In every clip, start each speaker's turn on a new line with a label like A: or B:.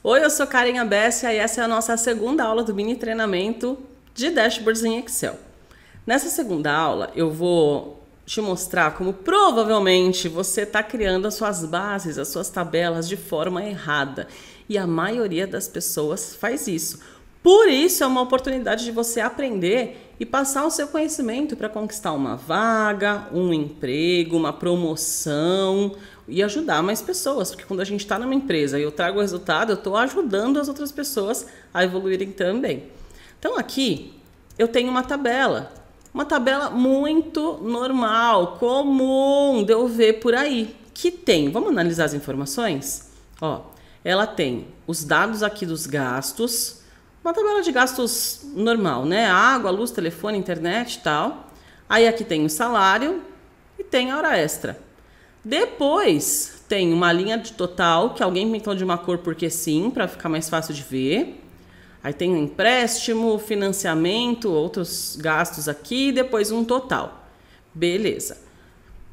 A: Oi, eu sou Karen Abessia e essa é a nossa segunda aula do mini treinamento de dashboards em Excel. Nessa segunda aula, eu vou te mostrar como provavelmente você está criando as suas bases, as suas tabelas de forma errada. E a maioria das pessoas faz isso. Por isso, é uma oportunidade de você aprender e passar o seu conhecimento para conquistar uma vaga, um emprego, uma promoção, e ajudar mais pessoas, porque quando a gente está numa empresa e eu trago o resultado, eu estou ajudando as outras pessoas a evoluírem também. Então aqui eu tenho uma tabela, uma tabela muito normal, comum de eu ver por aí, que tem, vamos analisar as informações? Ó, ela tem os dados aqui dos gastos, uma tabela de gastos normal, né? Água, luz, telefone, internet e tal. Aí aqui tem o salário e tem a hora extra. Depois tem uma linha de total que alguém pintou de uma cor porque sim, para ficar mais fácil de ver. Aí tem um empréstimo, financiamento, outros gastos aqui e depois um total. Beleza.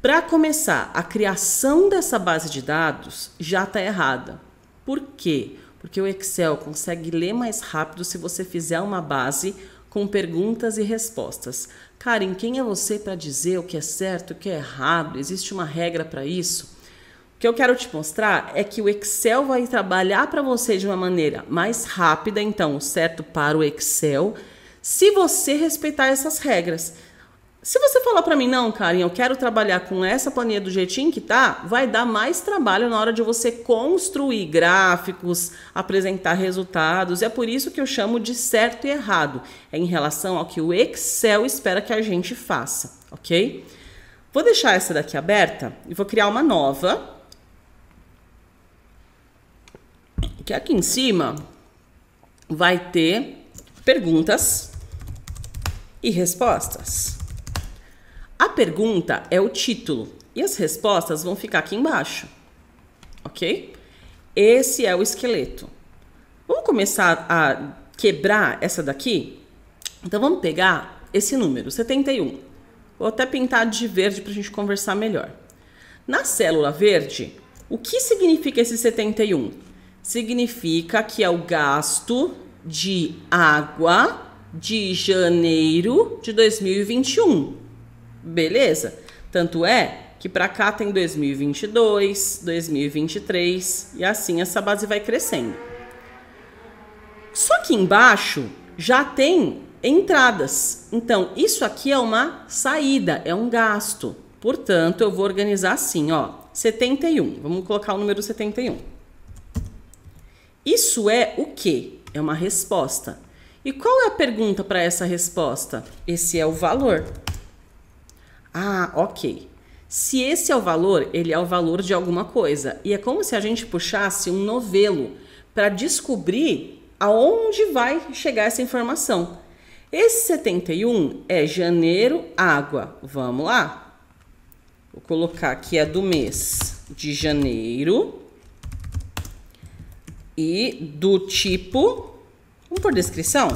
A: Para começar, a criação dessa base de dados já está errada. Por quê? Porque o Excel consegue ler mais rápido se você fizer uma base com perguntas e respostas. Karen, quem é você para dizer o que é certo, o que é errado? Existe uma regra para isso? O que eu quero te mostrar é que o Excel vai trabalhar para você de uma maneira mais rápida, então, o certo para o Excel, se você respeitar essas regras. Se você falar para mim, não, Karen, eu quero trabalhar com essa planilha do jeitinho que tá, vai dar mais trabalho na hora de você construir gráficos, apresentar resultados. É por isso que eu chamo de certo e errado. É em relação ao que o Excel espera que a gente faça, ok? Vou deixar essa daqui aberta e vou criar uma nova. Que aqui em cima vai ter perguntas e respostas. A pergunta é o título e as respostas vão ficar aqui embaixo, ok? Esse é o esqueleto. Vamos começar a quebrar essa daqui? Então vamos pegar esse número, 71. Vou até pintar de verde para a gente conversar melhor. Na célula verde, o que significa esse 71? Significa que é o gasto de água de janeiro de 2021. Beleza. Tanto é que para cá tem 2022, 2023 e assim essa base vai crescendo. Só que embaixo já tem entradas. Então, isso aqui é uma saída, é um gasto. Portanto, eu vou organizar assim, ó, 71. Vamos colocar o número 71. Isso é o quê? É uma resposta. E qual é a pergunta para essa resposta? Esse é o valor. Ah, ok. Se esse é o valor, ele é o valor de alguma coisa. E é como se a gente puxasse um novelo para descobrir aonde vai chegar essa informação. Esse 71 é janeiro, água. Vamos lá. Vou colocar que é do mês de janeiro e do tipo, vamos por descrição?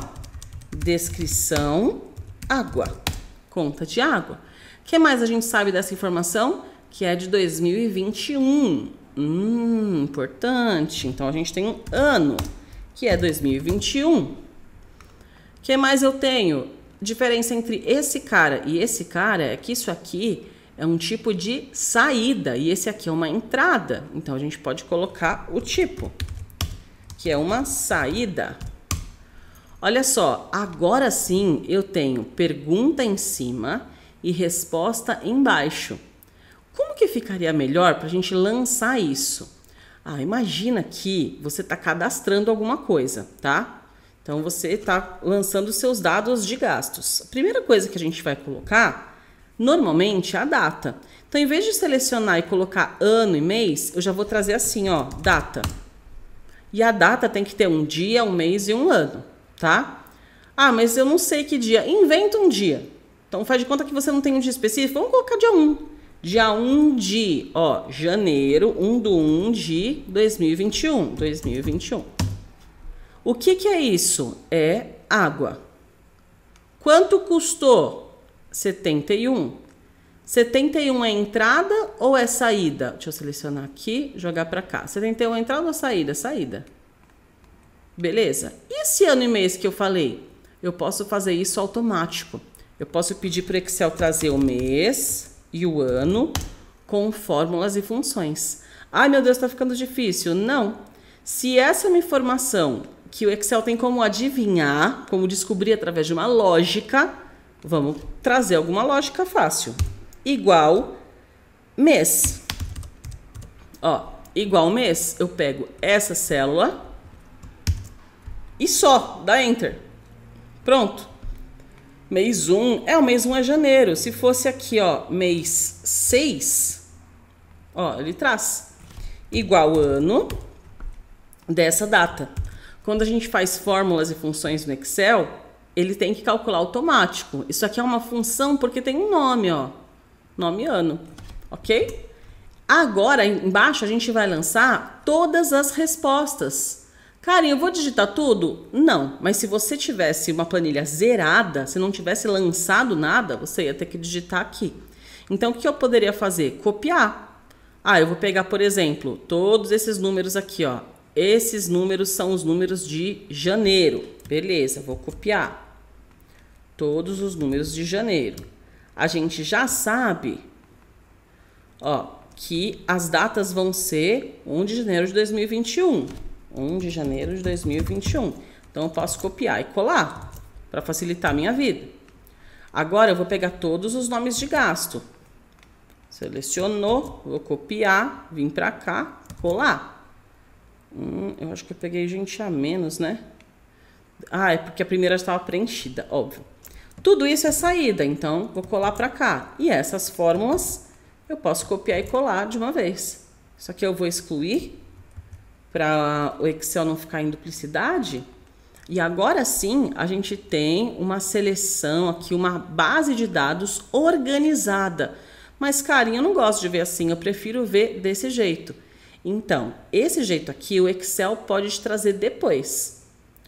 A: Descrição água, conta de água. O que mais a gente sabe dessa informação? Que é de 2021. Hum, importante. Então a gente tem um ano, que é 2021. O que mais eu tenho? Diferença entre esse cara e esse cara é que isso aqui é um tipo de saída e esse aqui é uma entrada. Então a gente pode colocar o tipo, que é uma saída. Olha só, agora sim eu tenho pergunta em cima e resposta embaixo. Como que ficaria melhor para a gente lançar isso? Ah, imagina que você está cadastrando alguma coisa, tá? Então você está lançando seus dados de gastos. A primeira coisa que a gente vai colocar, normalmente, é a data. Então, em vez de selecionar e colocar ano e mês, eu já vou trazer assim, ó, data. E a data tem que ter um dia, um mês e um ano, tá? Ah, mas eu não sei que dia. Inventa um dia. Então faz de conta que você não tem um dia específico, vamos colocar dia 1. Dia 1 de, ó, janeiro, 1 do 1 de 2021, 2021. O que que é isso? É água. Quanto custou? 71. 71 é entrada ou é saída? Deixa eu selecionar aqui, jogar para cá. 71 é entrada ou saída? Saída. Beleza? E esse ano e mês que eu falei? Eu posso fazer isso automático. Eu posso pedir para o Excel trazer o mês e o ano com fórmulas e funções. Ai, meu Deus, está ficando difícil. Não. Se essa é uma informação que o Excel tem como adivinhar, como descobrir através de uma lógica, vamos trazer alguma lógica fácil. Igual mês. Ó, igual mês, eu pego essa célula e só, dá enter. Pronto. Mês 1, um, é, o mês 1 um é janeiro. Se fosse aqui, ó, mês 6, ó, ele traz igual ano dessa data. Quando a gente faz fórmulas e funções no Excel, ele tem que calcular automático. Isso aqui é uma função porque tem um nome, ó. Nome ano, ok? Agora, embaixo, a gente vai lançar todas as respostas Karen, eu vou digitar tudo? Não, mas se você tivesse uma planilha zerada, se não tivesse lançado nada, você ia ter que digitar aqui. Então, o que eu poderia fazer? Copiar. Ah, eu vou pegar, por exemplo, todos esses números aqui, ó. Esses números são os números de janeiro. Beleza, vou copiar. Todos os números de janeiro. A gente já sabe, ó, que as datas vão ser 1 de janeiro de 2021. 1 de janeiro de 2021. Então eu posso copiar e colar para facilitar a minha vida. Agora eu vou pegar todos os nomes de gasto. Selecionou, vou copiar, vim para cá, colar. Hum, eu acho que eu peguei gente a menos, né? Ah, é porque a primeira estava preenchida, óbvio. Tudo isso é saída, então vou colar para cá. E essas fórmulas eu posso copiar e colar de uma vez. Só que eu vou excluir para o Excel não ficar em duplicidade. E agora sim, a gente tem uma seleção aqui, uma base de dados organizada. Mas, carinho, eu não gosto de ver assim, eu prefiro ver desse jeito. Então, esse jeito aqui, o Excel pode te trazer depois.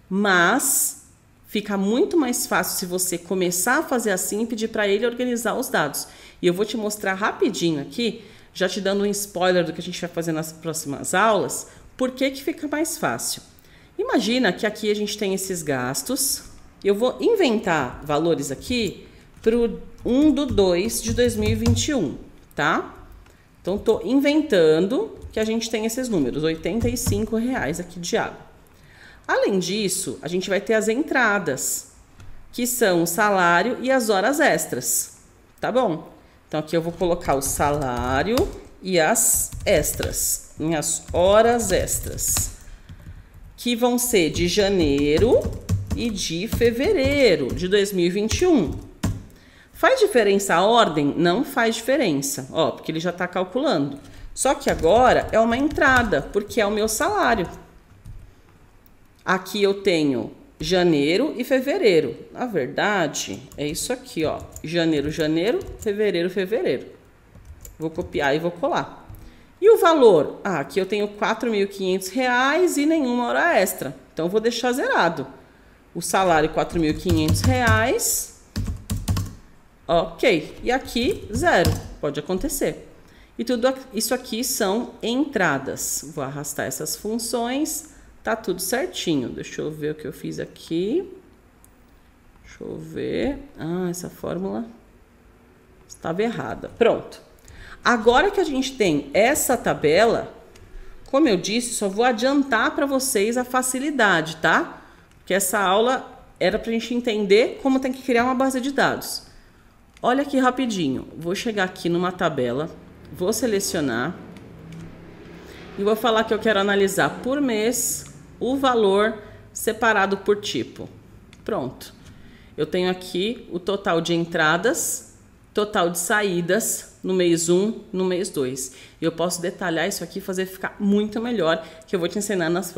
A: Mas fica muito mais fácil se você começar a fazer assim e pedir para ele organizar os dados. E eu vou te mostrar rapidinho aqui, já te dando um spoiler do que a gente vai fazer nas próximas aulas, por que, que fica mais fácil? Imagina que aqui a gente tem esses gastos. Eu vou inventar valores aqui para o 1 do 2 de 2021, tá? Então, estou inventando que a gente tem esses números, R$ reais aqui de água. Além disso, a gente vai ter as entradas, que são o salário e as horas extras, tá bom? Então, aqui eu vou colocar o salário e as extras minhas horas extras, que vão ser de janeiro e de fevereiro de 2021. Faz diferença a ordem? Não faz diferença, ó, porque ele já está calculando. Só que agora é uma entrada, porque é o meu salário. Aqui eu tenho janeiro e fevereiro. Na verdade, é isso aqui, ó. Janeiro, janeiro, fevereiro, fevereiro. Vou copiar e vou colar. E o valor? Ah, aqui eu tenho R$ 4.500 e nenhuma hora extra. Então, vou deixar zerado. O salário R$ 4.500. Ok. E aqui, zero. Pode acontecer. E tudo isso aqui são entradas. Vou arrastar essas funções. Tá tudo certinho. Deixa eu ver o que eu fiz aqui. Deixa eu ver. Ah, essa fórmula estava errada. Pronto. Agora que a gente tem essa tabela, como eu disse, só vou adiantar para vocês a facilidade, tá? Que essa aula era para a gente entender como tem que criar uma base de dados. Olha aqui rapidinho. Vou chegar aqui numa tabela, vou selecionar e vou falar que eu quero analisar por mês o valor separado por tipo. Pronto. Eu tenho aqui o total de entradas, total de saídas, no mês 1, um, no mês 2. E Eu posso detalhar isso aqui e fazer ficar muito melhor, que eu vou te ensinar nas